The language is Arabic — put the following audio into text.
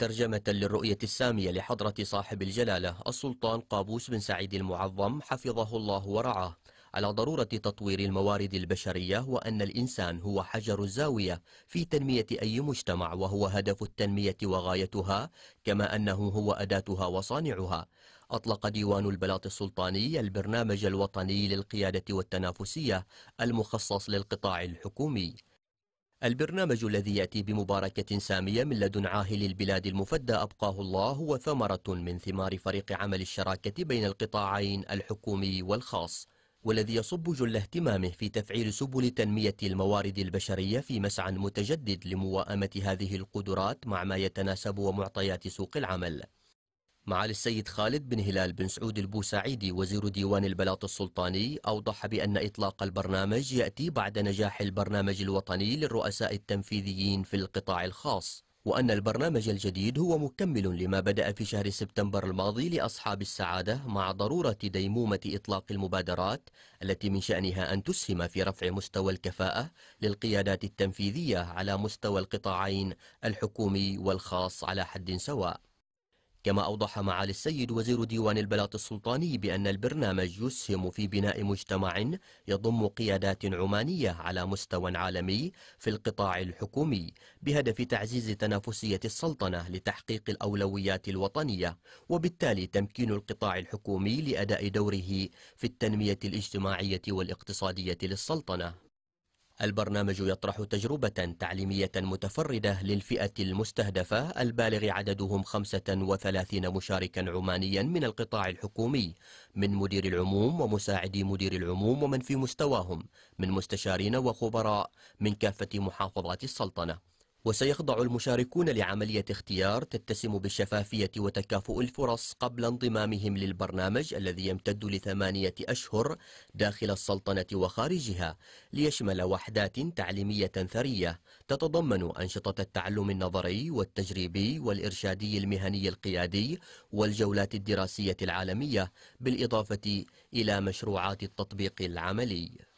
ترجمة للرؤية السامية لحضرة صاحب الجلالة السلطان قابوس بن سعيد المعظم حفظه الله ورعاه على ضرورة تطوير الموارد البشرية وأن الإنسان هو حجر الزاوية في تنمية أي مجتمع وهو هدف التنمية وغايتها كما أنه هو أداتها وصانعها أطلق ديوان البلاط السلطاني البرنامج الوطني للقيادة والتنافسية المخصص للقطاع الحكومي البرنامج الذي يأتي بمباركة سامية من لدن عاهل البلاد المفدى أبقاه الله هو ثمرة من ثمار فريق عمل الشراكة بين القطاعين الحكومي والخاص والذي يصب جل اهتمامه في تفعيل سبل تنمية الموارد البشرية في مسعى متجدد لمواءمة هذه القدرات مع ما يتناسب ومعطيات سوق العمل معالي السيد خالد بن هلال بن سعود البوسعيدي وزير ديوان البلاط السلطاني أوضح بأن إطلاق البرنامج يأتي بعد نجاح البرنامج الوطني للرؤساء التنفيذيين في القطاع الخاص وأن البرنامج الجديد هو مكمل لما بدأ في شهر سبتمبر الماضي لأصحاب السعادة مع ضرورة ديمومة إطلاق المبادرات التي من شأنها أن تسهم في رفع مستوى الكفاءة للقيادات التنفيذية على مستوى القطاعين الحكومي والخاص على حد سواء كما أوضح معالي السيد وزير ديوان البلاط السلطاني بأن البرنامج يسهم في بناء مجتمع يضم قيادات عمانية على مستوى عالمي في القطاع الحكومي بهدف تعزيز تنافسية السلطنة لتحقيق الأولويات الوطنية وبالتالي تمكين القطاع الحكومي لأداء دوره في التنمية الاجتماعية والاقتصادية للسلطنة البرنامج يطرح تجربة تعليمية متفردة للفئة المستهدفة البالغ عددهم 35 مشاركا عمانيا من القطاع الحكومي من مدير العموم ومساعدي مدير العموم ومن في مستواهم من مستشارين وخبراء من كافة محافظات السلطنة وسيخضع المشاركون لعملية اختيار تتسم بالشفافية وتكافؤ الفرص قبل انضمامهم للبرنامج الذي يمتد لثمانية أشهر داخل السلطنة وخارجها ليشمل وحدات تعليمية ثرية تتضمن أنشطة التعلم النظري والتجريبي والإرشادي المهني القيادي والجولات الدراسية العالمية بالإضافة إلى مشروعات التطبيق العملي